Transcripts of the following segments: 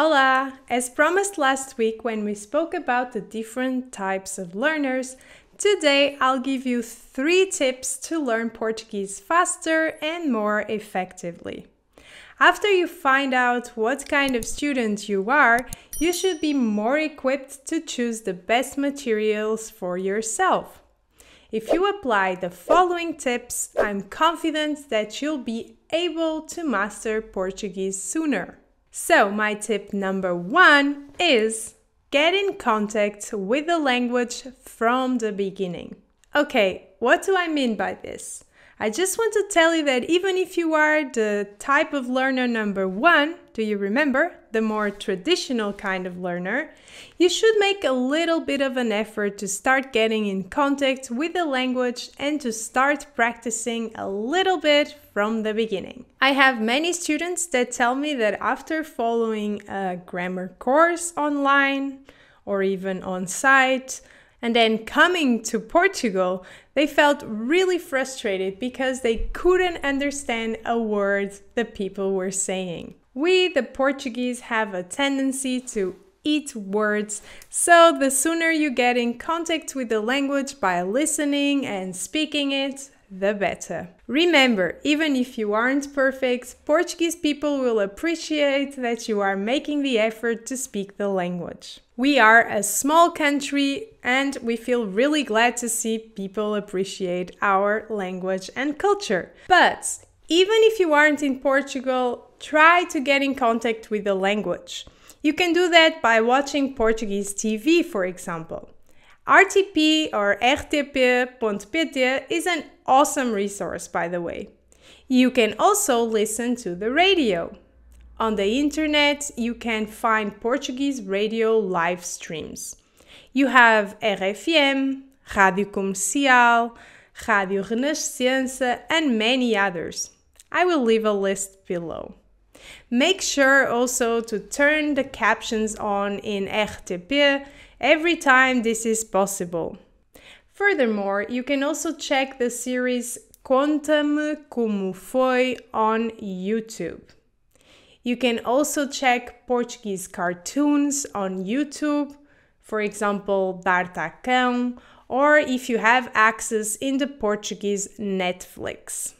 Hola! As promised last week when we spoke about the different types of learners, today I'll give you three tips to learn Portuguese faster and more effectively. After you find out what kind of student you are, you should be more equipped to choose the best materials for yourself. If you apply the following tips, I'm confident that you'll be able to master Portuguese sooner. So, my tip number one is get in contact with the language from the beginning. Okay, what do I mean by this? I just want to tell you that even if you are the type of learner number one, do you remember? The more traditional kind of learner, you should make a little bit of an effort to start getting in contact with the language and to start practicing a little bit from the beginning. I have many students that tell me that after following a grammar course online or even on site, and then coming to Portugal, they felt really frustrated because they couldn't understand a word the people were saying. We, the Portuguese, have a tendency to eat words, so the sooner you get in contact with the language by listening and speaking it, the better. Remember, even if you aren't perfect, Portuguese people will appreciate that you are making the effort to speak the language. We are a small country and we feel really glad to see people appreciate our language and culture. But even if you aren't in Portugal, try to get in contact with the language. You can do that by watching Portuguese TV, for example. RTP or rtp.pt is an awesome resource, by the way. You can also listen to the radio. On the internet, you can find Portuguese radio live streams. You have RFM, Rádio Comercial, Rádio Renascença, and many others. I will leave a list below. Make sure also to turn the captions on in RTP every time this is possible. Furthermore, you can also check the series Conta-me Como Foi on YouTube. You can also check Portuguese cartoons on YouTube, for example, D'Artacão, or if you have access in the Portuguese Netflix.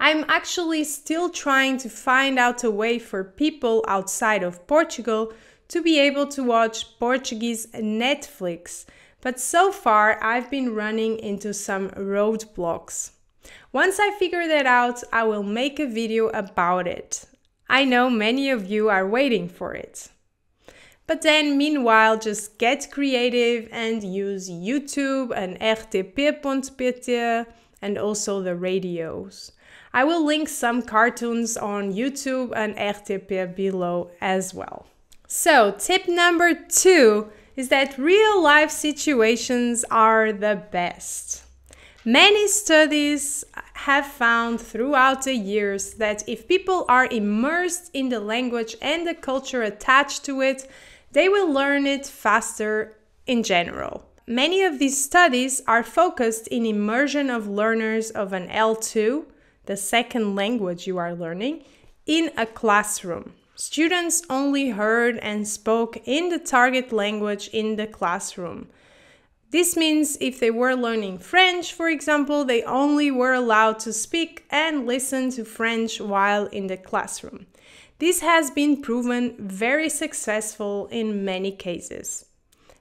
I'm actually still trying to find out a way for people outside of Portugal to be able to watch Portuguese Netflix, but so far I've been running into some roadblocks. Once I figure that out, I will make a video about it. I know many of you are waiting for it. But then, meanwhile, just get creative and use YouTube and RTP.pt and also the radios. I will link some cartoons on YouTube and RTP below as well. So, tip number two is that real life situations are the best. Many studies have found throughout the years that if people are immersed in the language and the culture attached to it, they will learn it faster in general. Many of these studies are focused in immersion of learners of an L2, the second language you are learning, in a classroom. Students only heard and spoke in the target language in the classroom. This means if they were learning French, for example, they only were allowed to speak and listen to French while in the classroom. This has been proven very successful in many cases.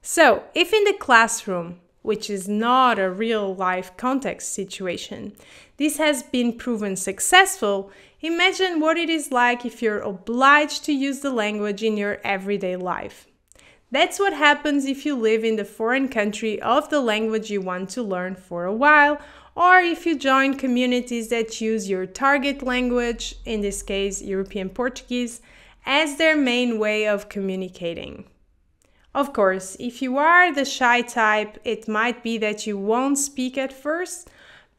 So, if in the classroom, which is not a real life context situation, this has been proven successful, imagine what it is like if you're obliged to use the language in your everyday life. That's what happens if you live in the foreign country of the language you want to learn for a while, or if you join communities that use your target language, in this case European Portuguese, as their main way of communicating. Of course, if you are the shy type, it might be that you won't speak at first,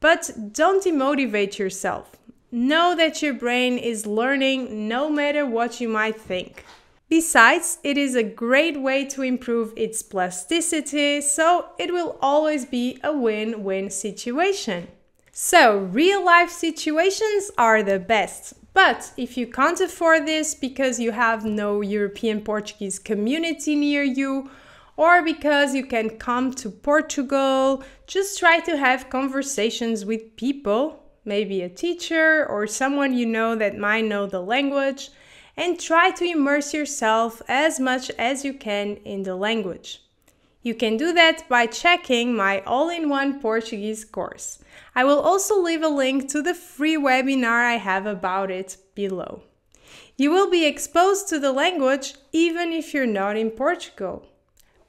but don't demotivate yourself. Know that your brain is learning no matter what you might think. Besides, it is a great way to improve its plasticity, so it will always be a win-win situation. So, real-life situations are the best. But if you can't afford this because you have no European Portuguese community near you, or because you can come to Portugal, just try to have conversations with people, maybe a teacher or someone you know that might know the language, and try to immerse yourself as much as you can in the language. You can do that by checking my all in one Portuguese course. I will also leave a link to the free webinar I have about it below. You will be exposed to the language even if you're not in Portugal.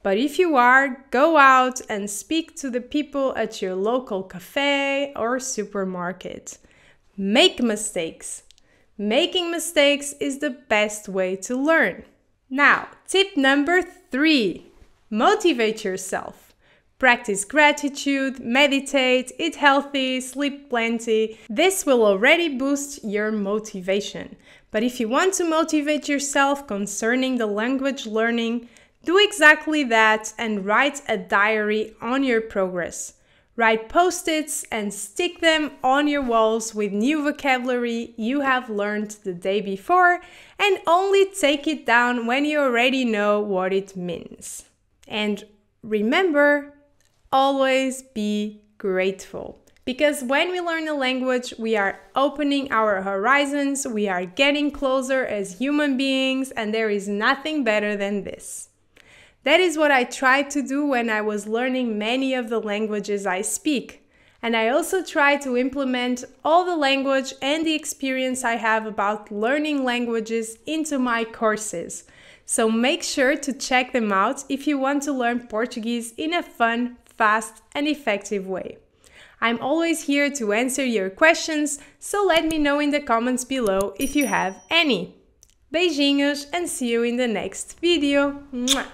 But if you are, go out and speak to the people at your local cafe or supermarket. Make mistakes, Making mistakes is the best way to learn. Now, tip number three motivate yourself. Practice gratitude, meditate, eat healthy, sleep plenty. This will already boost your motivation. But if you want to motivate yourself concerning the language learning, do exactly that and write a diary on your progress. Write post its and stick them on your walls with new vocabulary you have learned the day before, and only take it down when you already know what it means. And remember, always be grateful. Because when we learn a language, we are opening our horizons, we are getting closer as human beings, and there is nothing better than this. That is what I tried to do when I was learning many of the languages I speak. And I also try to implement all the language and the experience I have about learning languages into my courses. So make sure to check them out if you want to learn Portuguese in a fun, fast, and effective way. I'm always here to answer your questions, so let me know in the comments below if you have any. Beijinhos and see you in the next video. Mwah!